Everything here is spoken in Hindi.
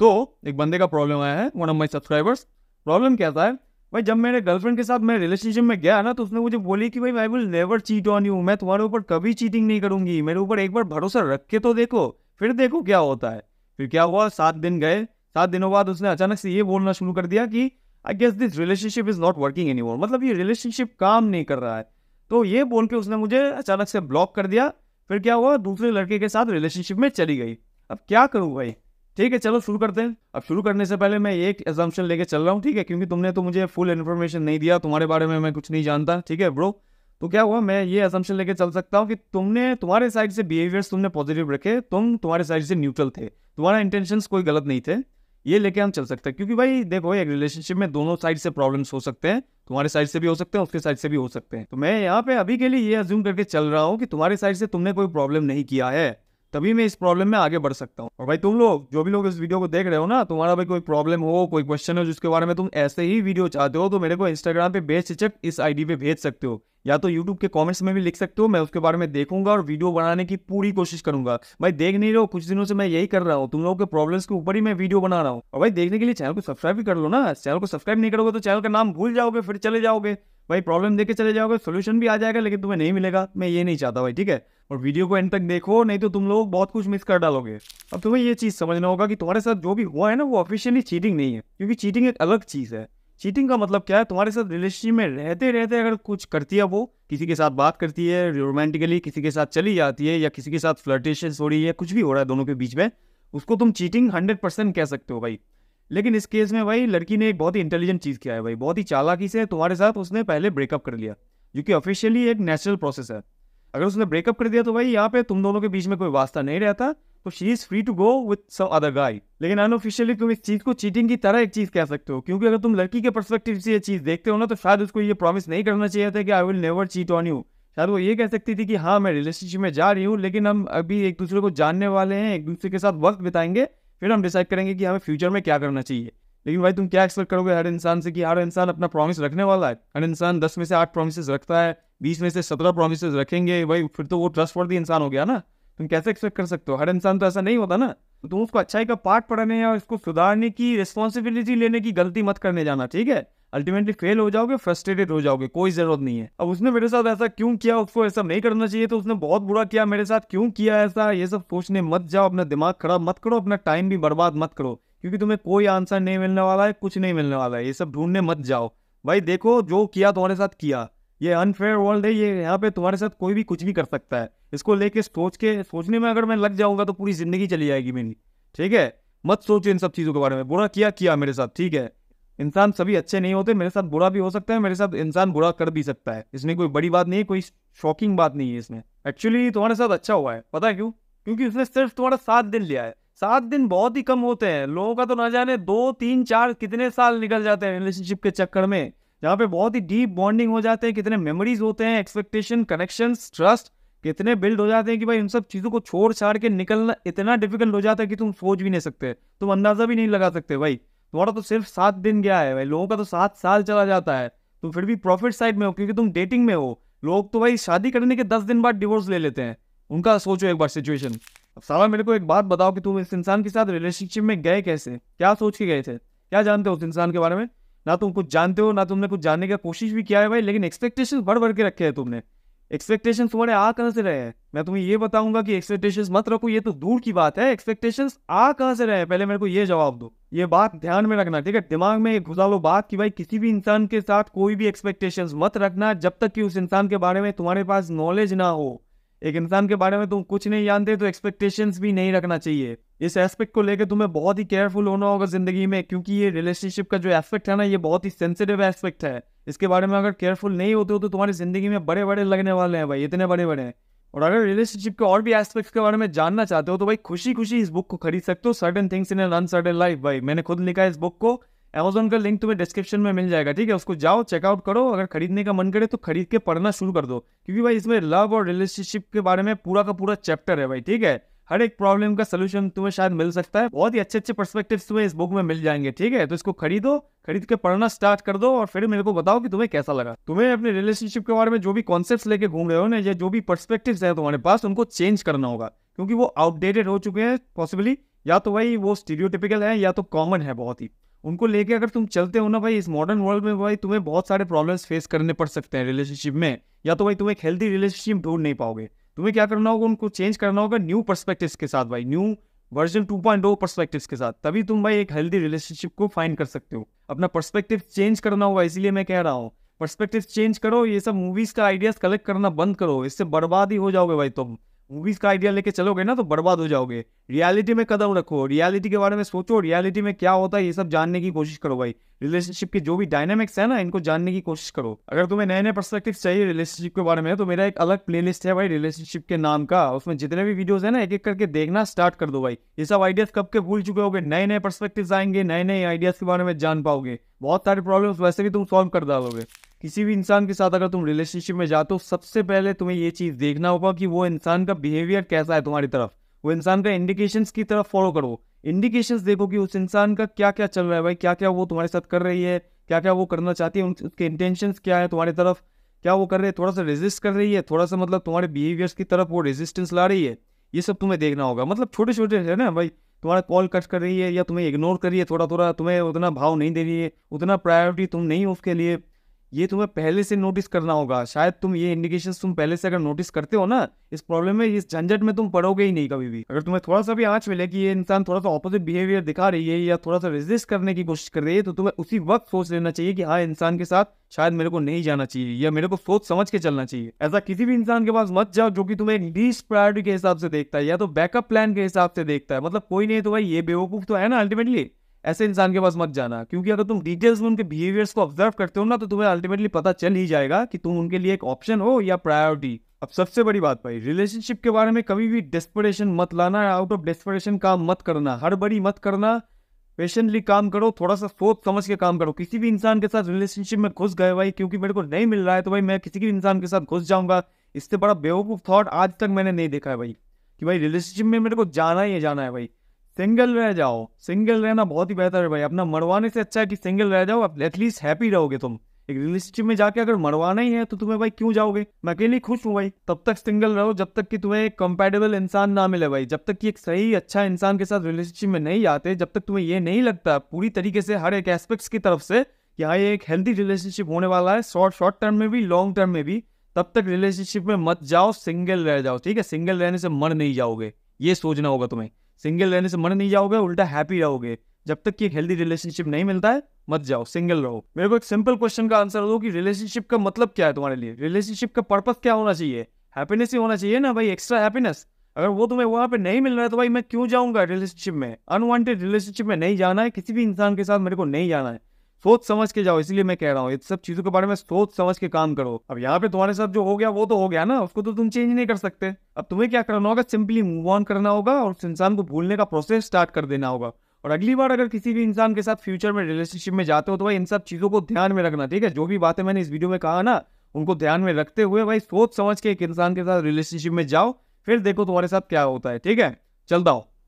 तो एक बंदे का प्रॉब्लम आया है one of my subscribers problem क्या था भाई जब मेरे गर्लफ्रेंड के साथ मैं रिलेशनशिप में गया ना तो उसने मुझे बोली कि भाई I will never cheat on you मैं तुम्हारे ऊपर कभी चीटिंग नहीं करूंगी मेरे ऊपर एक बार भरोसा रख के तो देखो फिर देखो क्या होता है फिर क्या हुआ सात दिन गए सात दिनों बाद उसने अचानक से ये बोलना शुरू कर दिया कि I guess this relationship is not working any मतलब ये रिलेशनशिप काम नहीं कर रहा है तो ये बोल के उसने मुझे अचानक से ब्लॉक कर दिया फिर क्या हुआ दूसरे लड़के के साथ रिलेशनशिप में चली गई अब क्या करूँ भाई ठीक है चलो शुरू करते हैं अब शुरू करने से पहले मैं एक एजम्पन लेके चल रहा हूँ ठीक है क्योंकि तुमने तो मुझे फुल इन्फॉर्मेशन नहीं दिया तुम्हारे बारे में मैं कुछ नहीं जानता ठीक है ब्रो तो क्या हुआ मैं ये एजम्पन लेके चल सकता हूँ कि तुमने तुम्हारे साइड से बिहेवियर्स तुमने पॉजिटिव रखे तुम तुम्हारे साइड से न्यूट्रल थे तुम्हारा इंटेंशन कोई गलत नहीं थे ये लेके हम चल सकते हैं क्योंकि भाई देखो एक रिलेशनशिप में दोनों साइड से प्रॉब्लम्स हो सकते हैं तुम्हारे साइड से भी हो सकते हैं उसके साइड से भी हो सकते हैं तो मैं यहाँ पे अभी के लिए ये अज्यूम करके चल रहा हूँ कि तुम्हारे साइड से तुमने कोई प्रॉब्लम नहीं किया है तभी मैं इस प्रॉब्लम में आगे बढ़ सकता हूँ और भाई तुम लोग जो भी लोग इस वीडियो को देख रहे हो ना तुम्हारा भाई कोई प्रॉब्लम हो कोई क्वेश्चन हो जिसके बारे में तुम ऐसे ही वीडियो चाहते हो तो मेरे को इंस्टाग्राम पे बेचक इस आईडी पे भेज सकते हो या तो यूट्यूब के कमेंट्स में भी लिख सकते हो मैं उसके बारे में देखूंगा और वीडियो बनाने की पूरी कोशिश करूंगा भाई देख नहीं रहे कुछ दिनों से मैं यही कर रहा हूँ तुम लोगों के प्रॉब्लम्स के ऊपर ही मैं वीडियो बना रहा हूँ और भाई देखने के लिए चैनल को सब्सक्राइब भी कर लो ना चैनल को सब्सक्राइब नहीं करोगे तो चैनल का नाम भूल जाओगे फिर चले जाओगे भाई प्रॉब्लम देखे चले जाओगे सोल्यूशन भी आ जाएगा लेकिन तुम्हें नहीं मिलेगा मैं ये नहीं चाहता भाई ठीक है और वीडियो को एंड तक देखो नहीं तो तुम लोग बहुत कुछ मिस कर डालोगे अब तुम्हें ये चीज़ समझना होगा कि तुम्हारे साथ जो भी हुआ है ना वो ऑफिशियली चीटिंग नहीं है क्योंकि चीटिंग एक अलग चीज़ है चीटिंग का मतलब क्या है तुम्हारे साथ रिलेशनशिप में रहते रहते अगर कुछ करती है वो किसी के साथ बात करती है रोमांटिकली किसी के साथ चली जाती है या किसी के साथ फ्लर्टेशन हो रही है कुछ भी हो रहा है दोनों के बीच में उसको तुम चीटिंग हंड्रेड परसेंट कह सकते हो भाई लेकिन इस केस में भाई लड़की ने एक बहुत ही इंटेलिजेंट चीज़ किया है भाई बहुत ही चालाकी से तुम्हारे साथ उसने पहले ब्रेकअप कर लिया जो कि ऑफिशियली एक नेचुरल प्रोसेस है अगर उसने ब्रेकअप कर दिया तो भाई यहाँ पे तुम दोनों के बीच में कोई वास्ता नहीं रहता तो she is free to go with some other guy लेकिन अनऑफिशियली तुम इस चीज़ को चीटिंग की तरह एक चीज़ कह सकते हो क्योंकि अगर तुम लड़की के परस्पेक्टिव से ये चीज़ देखते हो ना तो शायद उसको ये प्रॉमिस नहीं करना चाहिए था कि I will never cheat on you शायद वो ये कह सकती थी कि हाँ मैं रिलेशनशिप में जा रही हूँ लेकिन हम अभी एक दूसरे को जानने वाले हैं एक दूसरे के साथ वक्त बिताएंगे फिर हम डिसाइड करेंगे कि हमें फ्यूचर में क्या करना चाहिए लेकिन भाई तुम क्या एक्सपेक्ट करोगे हर इंसान से कि हर इंसान अपना प्रॉमिस रखने वाला है हर इंसान दस में से आठ प्रोमिस रखता है बीस में से सत्रह प्रोमिस रखेंगे भाई फिर तो वो ट्रस्ट वर्दी इंसान हो गया ना तुम कैसे एक्सपेक्ट कर सकते हो हर इंसान तो ऐसा नहीं होता ना तो तुम उसको अच्छाई का पार्ट पढ़ने या उसको सुधारने की रिस्पॉन्सिबिलिटी लेने की गलती मत करने जाना ठीक है अल्टीमेटली फेल हो जाओगे फ्रस्ट्रेटेड हो जाओगे कोई जरूरत नहीं है अब उसने मेरे साथ ऐसा क्यों किया उसको ऐसा नहीं करना चाहिए तो उसने बहुत बुरा किया मेरे साथ क्यों किया ऐसा ये सब सोचने मत जाओ अपना दिमाग खराब मत करो अपना टाइम भी बर्बाद मत करो क्योंकि तुम्हें कोई आंसर नहीं मिलने वाला है कुछ नहीं मिलने वाला है ये सब ढूंढने मत जाओ भाई देखो जो किया तुम्हारे साथ किया ये अनफेयर वर्ल्ड है ये यहाँ पे तुम्हारे साथ कोई भी कुछ भी कर सकता है इसको लेके सोच के सोचने में अगर मैं लग जाऊंगा तो पूरी जिंदगी चली जाएगी मेरी ठीक है मत सोचो इन सब चीज़ों के बारे में बुरा किया किया मेरे साथ ठीक है इंसान सभी अच्छे नहीं होते मेरे साथ बुरा भी हो सकता है मेरे साथ इंसान बुरा कर भी सकता है इसमें कोई बड़ी बात नहीं है कोई शॉकिंग बात नहीं है इसमें एक्चुअली तुम्हारे साथ अच्छा हुआ है पता है क्यों क्योंकि उसने सिर्फ तुम्हारा सात दिन लिया है सात दिन बहुत ही कम होते हैं लोगों का तो ना जाने दो तीन चार कितने साल निकल जाते हैं रिलेशनशिप के चक्कर में जहाँ पे बहुत ही डीप बॉन्डिंग हो जाते हैं कितने मेमोरीज होते हैं एक्सपेक्टेशन कनेक्शन ट्रस्ट कितने बिल्ड हो जाते हैं कि भाई इन सब चीज़ों को छोड़ छाड़ के निकलना इतना डिफिकल्ट हो जाता है कि तुम सोच भी नहीं सकते तुम अंदाज़ा भी नहीं लगा सकते भाई तुम्हारा तो सिर्फ सात दिन गया है भाई लोगों का तो सात साल चला जाता है तुम फिर भी प्रॉफिट साइड में हो क्योंकि तुम डेटिंग में हो लोग तो भाई शादी करने के दस दिन बाद डिवोर्स ले लेते हैं उनका सोचो एक बार सिचुएशन अब सारा मेरे को एक बात बताओ कि तुम इस इंसान के साथ रिलेशनशिप में गए कैसे क्या सोच के गए थे क्या जानते हो उस इंसान के बारे में ना तुम कुछ जानते हो ना तुमने कुछ जानने की कोशिश भी किया है भाई लेकिन एक्सपेक्टेशन बढ़ बढ़ के रखे हैं तुमने एक्सपेक्टेशन तुम्हारे आ कहाँ से रहे हैं मैं तुम्हें ये बताऊंगा कि एक्सपेक्टेशन मत रखो ये तो दूर की बात है एक्सपेक्टेशन आ कहाँ से रहे हैं पहले मेरे को ये जवाब दो ये बात ध्यान में रखना ठीक है दिमाग में घुसा लो बात कि भाई किसी भी इंसान के साथ कोई भी एक्सपेक्टेशन मत रखना जब तक कि उस इंसान के बारे में तुम्हारे पास नॉलेज ना हो एक इंसान के बारे में तुम कुछ नहीं जानते तो एक्सपेक्टेशंस भी नहीं रखना चाहिए इस एस्पेक्ट को लेकर तुम्हें बहुत ही केयरफुल होना होगा जिंदगी में क्योंकि ये रिलेशनशिप का जो एस्पेक्ट है ना ये बहुत ही सेंसिटिव एस्पेक्ट है इसके बारे में अगर केयरफुल नहीं होते हो तो तुम्हारी जिंदगी में बड़े बड़े लगने वाले हैं भाई इतने बड़े बड़े हैं और अगर रिलेशनशिप के और भी एस्पेक्ट्स के बारे में जानना चाहते हो तो भाई खुशी खुशी इस बुक को खरीद सकते हो certain things in an uncertain life भाई मैंने खुद लिखा इस बुक को अमेजोन का लिंक तुम्हें डिस्क्रिप्शन में मिल जाएगा ठीक है उसको जाओ चेकआउट करो अगर खरीदने का मन करे तो खरीद के पढ़ना शुरू कर दो क्योंकि भाई इसमें लव और रिलेशनशिप के बारे में पूरा का पूरा चैप्टर है भाई ठीक है हर एक प्रॉब्लम का सोल्यूशन तुम्हें शायद मिल सकता है बहुत ही अच्छे अच्छे परस्पेक्टिव तुम्हें इस बुक में मिल जाएंगे ठीक है तो इसको खरीदो खरीद के पढ़ना स्टार्ट कर दो और फिर मेरे को बताओ कि तुम्हें कैसा लगा तुम्हें अपने रिलेशनशिप के बारे में जो भी कॉन्सेप्ट लेके घूम रहे हो ना या जो भी परस्पेक्टिव है तुम्हारे पास उनको चेंज करना होगा क्योंकि वो आउटडेटेड हो चुके हैं पॉसिबली या तो भाई वो स्टीरियोटिपिकल है या तो कॉमन है बहुत ही उनको लेके अगर तुम चलते हो ना भाई इस मॉडर्न वर्ल्ड में भाई तुम्हें बहुत सारे प्रॉब्लम्स फेस करने पड़ सकते हैं रिलेशनशिप में या तो भाई तुम एक हेल्दी रिलेशनशिप ढूंढ नहीं पाओगे तुम्हें क्या करना होगा उनको चेंज करना होगा न्यू परस्पेक्टिव के साथ भाई न्यू वर्जन टू पर्सपेक्टिव्स के साथ तभी तुम भाई एक हेल्दी रिलेशनशिप को फाइंड कर सकते हो अपना परस्पेक्टिव चेंज करना होगा इसलिए मैं कह रहा हूँ परस्पेक्टिव चेंज करो ये सब मूवीज का आइडियाज कलेक्ट करना बंद करो इससे बर्बाद ही हो जाओगे भाई तुम मूवीज का आइडिया लेके चलोगे ना तो बर्बाद हो जाओगे रियलिटी में कदम रखो रियलिटी के बारे में सोचो रियलिटी में क्या होता है ये सब जानने की कोशिश करो भाई रिलेशनशिप के जो भी डायनामिक्स है ना इनको जानने की कोशिश करो अगर तुम्हें नए नए पर्सपेक्टिव चाहिए रिलेशनशिप के बारे में तो मेरा एक अलग प्ले है भाई रिलेशनशिप के नाम का उसमें जितने भी वीडियोज है ना एक एक करके देखना स्टार्ट कर दो भाई ये सब आइडियाज कब के भूल चुके होगे नए नए पर्सपेक्टिव आएंगे नए नए आइडियाज के बारे में जान पाओगे बहुत सारे प्रॉब्लम्स वैसे भी तुम सॉल्व कर डालोगे किसी भी इंसान के साथ अगर तुम रिलेशनशिप में जाते हो सबसे पहले तुम्हें ये चीज़ देखना होगा कि वो इंसान का बिहेवियर कैसा है तुम्हारी तरफ वो इंसान का इंडिकेशंस की तरफ फॉलो करो इंडिकेशंस देखो कि उस इंसान का क्या क्या चल रहा है भाई क्या क्या वो तुम्हारे साथ कर रही है क्या क्या वो करना चाहती है उसके इंटेंशंस क्या है तुम्हारी तरफ क्या वो कर रही है थोड़ा सा रेजिस्ट कर रही है थोड़ा सा मतलब तुम्हारे बिहेवियर्स की तरफ वो रेजिस्टेंस ला रही है ये सब तुम्हें देखना होगा मतलब छोटे छोटे है ना भाई तुम्हारा कॉल कट कर रही है या तुम्हें इग्नोर कर रही है थोड़ा थोड़ा तुम्हें उतना भाव नहीं दे रही है उतना प्रायोरिटी तुम नहीं उसके लिए ये तुम्हें पहले से नोटिस करना होगा शायद तुम ये इंडिकेशन तुम पहले से अगर नोटिस करते हो ना इस प्रॉब्लम में इस झंझट में तुम पड़ोगे ही नहीं कभी भी अगर तुम्हें थोड़ा सा भी आँच मिले कि ये इंसान थोड़ा सा ऑपोजिट बिहेवियर दिखा रही है या थोड़ा सा रेजिस्ट करने की कोशिश कर रही है तो तुम्हें उसी वक्त सोच लेना चाहिए कि हाँ इंसान के साथ शायद मेरे को नहीं जाना चाहिए या मेरे को सोच समझ के चलना चाहिए ऐसा किसी भी इंसान के पास मत जाओ जो कि तुम्हें एक लीस्ट प्रायोरिटी के हिसाब से देखता है या तो बैकअप प्लान के हिसाब से देखता है मतलब कोई नहीं तो भाई ये बेवकूफ तो है ना अल्टीमेटली ऐसे इंसान के पास मत जाना क्योंकि अगर तुम डिटेल्स में उनके बिहेवियर्स को ऑब्जर्व करते हो ना तो तुम्हें अल्टीमेटली पता चल ही जाएगा कि तुम उनके लिए एक ऑप्शन हो या प्रायोरिटी अब सबसे बड़ी बात भाई रिलेशनशिप के बारे में कभी भी डेस्परेशन मत लाना आउट ऑफ डेस्परेशन काम मत करना हर बड़ी मत करना पेशेंटली काम करो थोड़ा सा सोच समझ के काम करो किसी भी इंसान के साथ रिलेशनशिप में घुस गए भाई क्योंकि मेरे को नहीं मिल रहा है तो भाई मैं किसी भी इंसान के साथ घुस जाऊंगा इससे बड़ा बेवकूफ़ थॉट आज तक मैंने नहीं देखा है भाई कि भाई रिलेशनशिप में मेरे को जाना ही जाना है भाई सिंगल रह जाओ सिंगल रहना बहुत ही बेहतर है भाई अपना मरवाने से अच्छा है कि सिंगल रह जाओ एटलीस्ट हैप्पी रहोगे तुम एक रिलेशनशिप में जाके अगर मरवाना ही है तो तुम्हें भाई क्यों जाओगे मैं अकेले खुश हूँ भाई तब तक सिंगल रहो जब तक कि तुम्हें एक कंपेटेबल इंसान ना मिले भाई जब तक कि एक सही अच्छा इंसान के साथ रिलेशनशिप में नहीं आते जब तक तुम्हें ये नहीं लगता पूरी तरीके से हर एक एस्पेक्ट्स की तरफ से कि हाँ ये एक हेल्थी रिलेशनशिप होने वाला है शॉर्ट शॉर्ट टर्म में भी लॉन्ग टर्म में भी तब तक रिलेशनशिप में मत जाओ सिंगल रह जाओ ठीक है सिंगल रहने से मर नहीं जाओगे ये सोचना होगा तुम्हें सिंगल रहने से मन नहीं जाओगे उल्टा हैप्पी रहोगे जब तक कि हेल्दी रिलेशनशिप नहीं मिलता है मत जाओ सिंगल रहो मेरे को एक सिंपल क्वेश्चन का आंसर दो कि रिलेशनशिप का मतलब क्या है तुम्हारे लिए रिलेशनशिप का पर्पज क्या होना चाहिए हैप्पीनेस ही होना चाहिए ना भाई एक्स्ट्रा हैप्पीनेस अगर वो तुम्हें वहाँ पे नहीं मिल रहा है तो भाई मैं क्यों जाऊँगा रिलेशनशिप में अनवांटेड रिलेशनशिप में नहीं जाना है किसी भी इंसान के साथ मेरे को नहीं जाना है सोच समझ के जाओ इसलिए मैं कह रहा हूँ इन सब चीजों के बारे में सोच समझ के काम करो अब यहाँ पे तुम्हारे साथ जो हो गया वो तो हो गया ना उसको तो तुम चेंज नहीं कर सकते अब तुम्हें क्या करना होगा सिंपली मूव ऑन करना होगा और उस इंसान को भूलने का प्रोसेस स्टार्ट कर देना होगा और अगली बार अगर किसी भी इंसान के साथ फ्यूचर में रिलेशनशिप में जाते हो तो भाई इन सब चीज़ों को ध्यान में रखना ठीक है जो भी बातें मैंने इस वीडियो में कहा ना उनको ध्यान में रखते हुए भाई सोच समझ के एक इंसान के साथ रिलेशनशिप में जाओ फिर देखो तुम्हारे साथ क्या होता है ठीक है चलता हो